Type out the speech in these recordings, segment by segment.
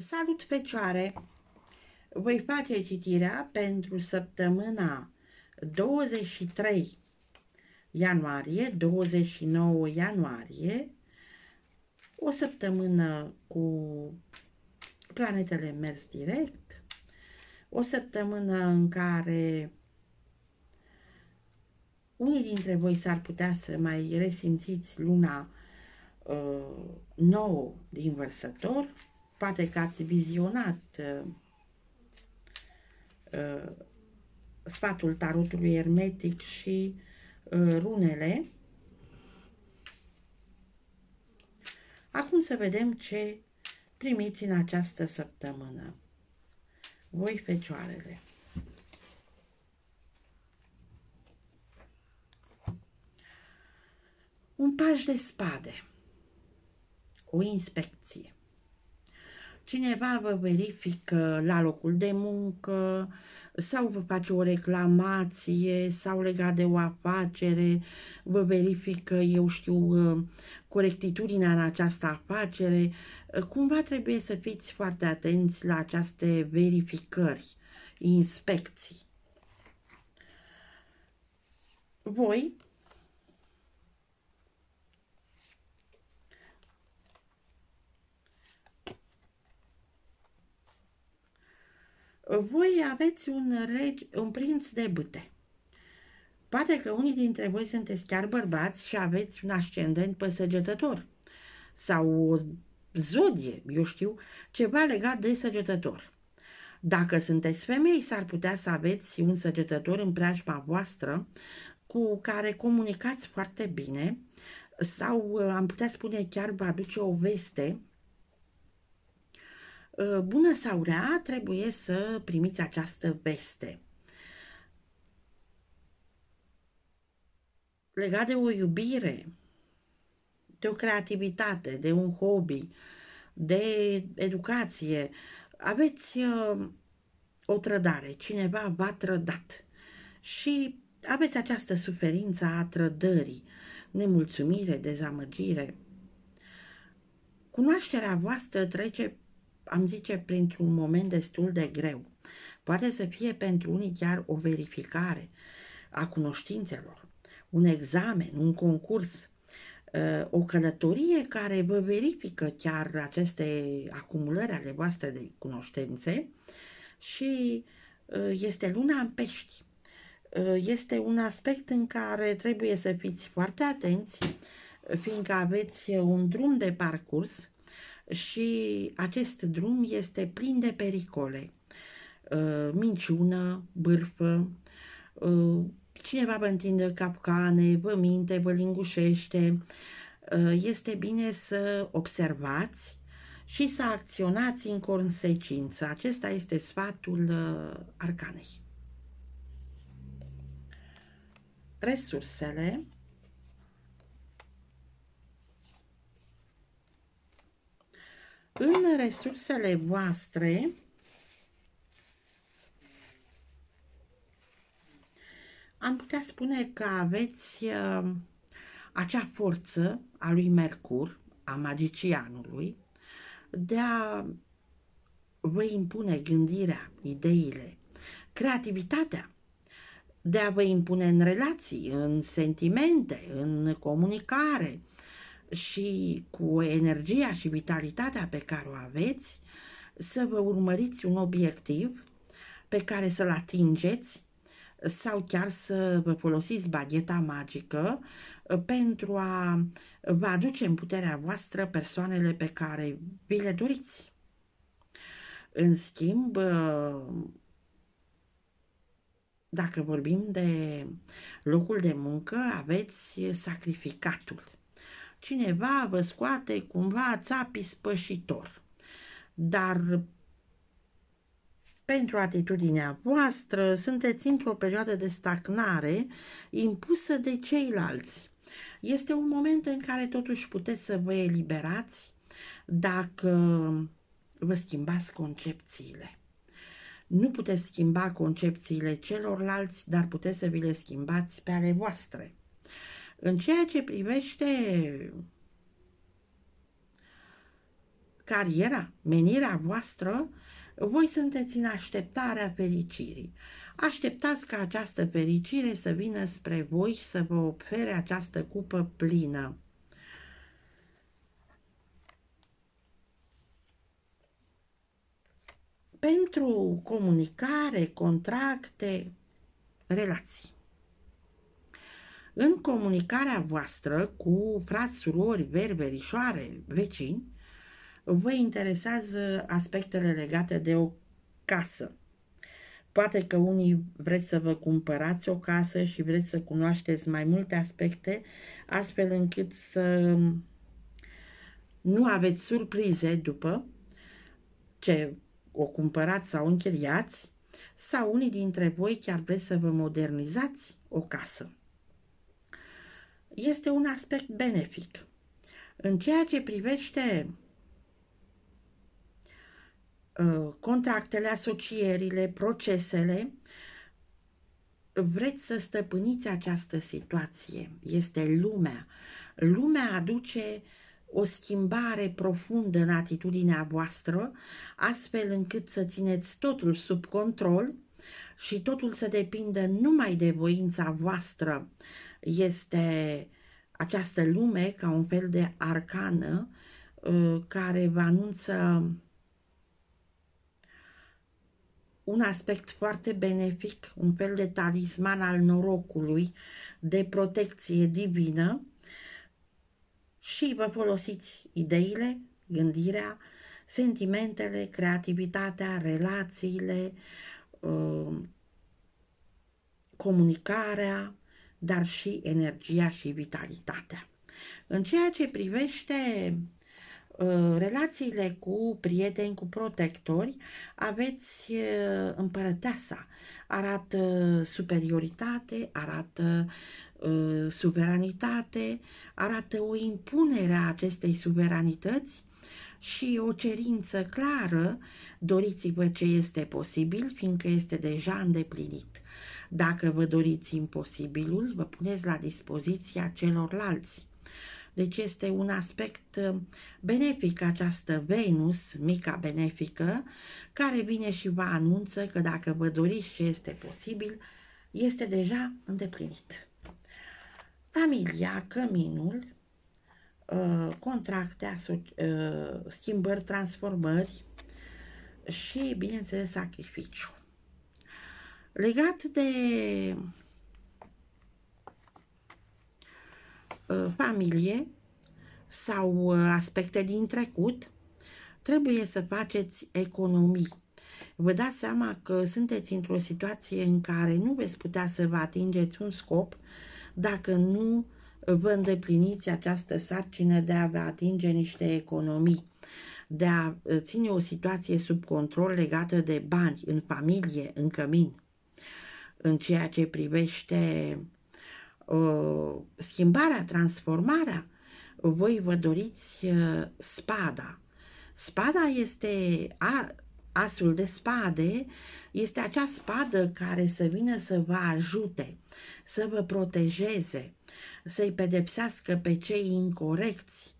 Salut, Fecioare! Voi face citirea pentru săptămâna 23 ianuarie, 29 ianuarie, o săptămână cu planetele mers direct, o săptămână în care unii dintre voi s-ar putea să mai resimțiți luna uh, nouă din vărsător, Poate că ați vizionat uh, uh, sfatul tarotului ermetic și uh, runele. Acum să vedem ce primiți în această săptămână. Voi fecioarele. Un paș de spade. O inspecție cineva vă verifică la locul de muncă sau vă face o reclamație sau legat de o afacere, vă verifică, eu știu, corectitudinea în această afacere, cumva trebuie să fiți foarte atenți la aceste verificări, inspecții. Voi Voi aveți un, regi, un prinț de bâte. Poate că unii dintre voi sunteți chiar bărbați și aveți un ascendent păsăgetător sau o zodie, eu știu, ceva legat de săgetător. Dacă sunteți femei, s-ar putea să aveți un săgetător în preajma voastră cu care comunicați foarte bine sau am putea spune chiar vă aduce o veste Ă, bună sau rea, trebuie să primiți această veste. Legat de o iubire, de o creativitate, de un hobby, de educație, aveți uh, o trădare, cineva v-a trădat și aveți această suferință a trădării, nemulțumire, dezamăgire. Cunoașterea voastră trece am zice, printr-un moment destul de greu. Poate să fie pentru unii chiar o verificare a cunoștințelor, un examen, un concurs, uh, o călătorie care vă verifică chiar aceste acumulări ale voastre de cunoștințe și uh, este luna în pești. Uh, este un aspect în care trebuie să fiți foarte atenți, fiindcă aveți un drum de parcurs și acest drum este plin de pericole. Uh, minciună, bârfă, uh, cineva vă întinde capcane, vă minte, vă lingușește. Uh, este bine să observați și să acționați în consecință. Acesta este sfatul arcanei. Resursele în resursele voastre am putea spune că aveți uh, acea forță a lui Mercur, a magicianului, de a vă impune gândirea, ideile, creativitatea, de a vă impune în relații, în sentimente, în comunicare, uh, și cu energia și vitalitatea pe care o aveți, să vă urmăriți un obiectiv pe care să-l atingeți sau chiar să vă folosiți bagheta magică uh, pentru a vă aduce în puterea voastră persoanele pe care vi le doriți. În schimb, uh, dacă vorbim de locul de muncă, aveți sacrificatul cineva vă scoate cumva țapii spășitor. Dar pentru atitudinea voastră sunteți într-o perioadă de stagnare impusă de ceilalți. Este un moment în care totuși puteți să vă eliberați dacă vă schimbați concepțiile. Nu puteți schimba concepțiile celorlalți, dar puteți să vi le schimbați pe ale voastre. În ceea ce privește cariera, menirea voastră, voi sunteți în așteptarea fericirii. Așteptați ca această fericire să vină spre voi, să vă ofere această cupă plină. Pentru comunicare, contracte, relații. În comunicarea voastră cu frați, surori, berberișoare, vecini, vă interesează aspectele legate de o casă. Poate că unii vreți să vă cumpărați o casă și vreți să cunoașteți mai multe aspecte, astfel încât să nu aveți surprize după ce o cumpărați sau închiriați, sau unii dintre voi chiar vreți să vă modernizați o casă este un aspect benefic. În ceea ce privește uh, contractele, asocierile, procesele, vreți să stăpâniți această situație. Este lumea. Lumea aduce o schimbare profundă în atitudinea voastră, astfel încât să țineți totul sub control și totul să depindă numai de voința voastră este această lume ca un fel de arcană uh, care vă anunță un aspect foarte benefic, un fel de talisman al norocului, de protecție divină și vă folosiți ideile, gândirea, sentimentele, creativitatea, relațiile, uh, comunicarea, dar și energia și vitalitatea. În ceea ce privește ă, relațiile cu prieteni, cu protectori, aveți ă, împărăteasa. Arată ă, superioritate, arată uh, suveranitate, arată o impunere a acestei suveranități și o cerință clară, doriți-vă ce este posibil, fiindcă este deja îndeplinit. Dacă vă doriți imposibilul, vă puneți la dispoziția celorlalți. Deci este un aspect uh, benefic această Venus, mica benefică, care vine și vă anunță că dacă vă doriți ce este posibil, este deja îndeplinit. Familia, căminul, uh, contracte, uh, schimbări, transformări și, bineînțeles, sacrificiu. Legat de uh, familie sau uh, aspecte din trecut, trebuie să faceți economii. Vă dați seama că sunteți într-o situație în care nu veți putea să vă atingeți un scop dacă nu vă îndepliniți această sarcină de a vă atinge niște economii, de a uh, ține o situație sub control legată de bani în familie, în cămin în ceea ce privește uh, schimbarea, transformarea, voi vă doriți uh, spada. Spada este a, asul de spade, este acea spadă care să vină să vă ajute, să vă protejeze, să-i pedepsească pe cei incorrecți.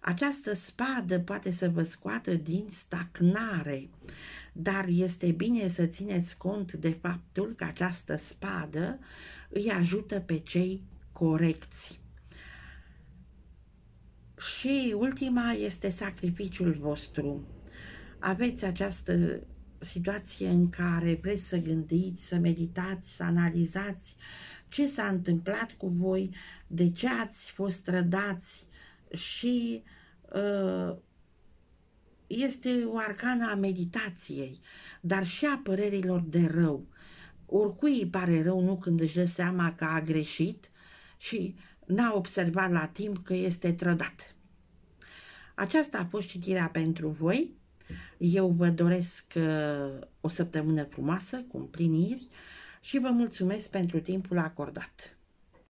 Această spadă poate să vă scoată din stagnare, uh, dar este bine să țineți cont de faptul că această spadă îi ajută pe cei corecți. Și ultima este sacrificiul vostru. Aveți această situație în care vreți să gândiți, să meditați, să analizați ce s-a întâmplat cu voi, de ce ați fost rădați și uh, este o arcană a meditației, dar și a părerilor de rău. Oricui îi pare rău nu când își dă seama că a greșit și n-a observat la timp că este trădat. Aceasta a fost citirea pentru voi. Eu vă doresc uh, o săptămână frumoasă, cu împliniri și vă mulțumesc pentru timpul acordat.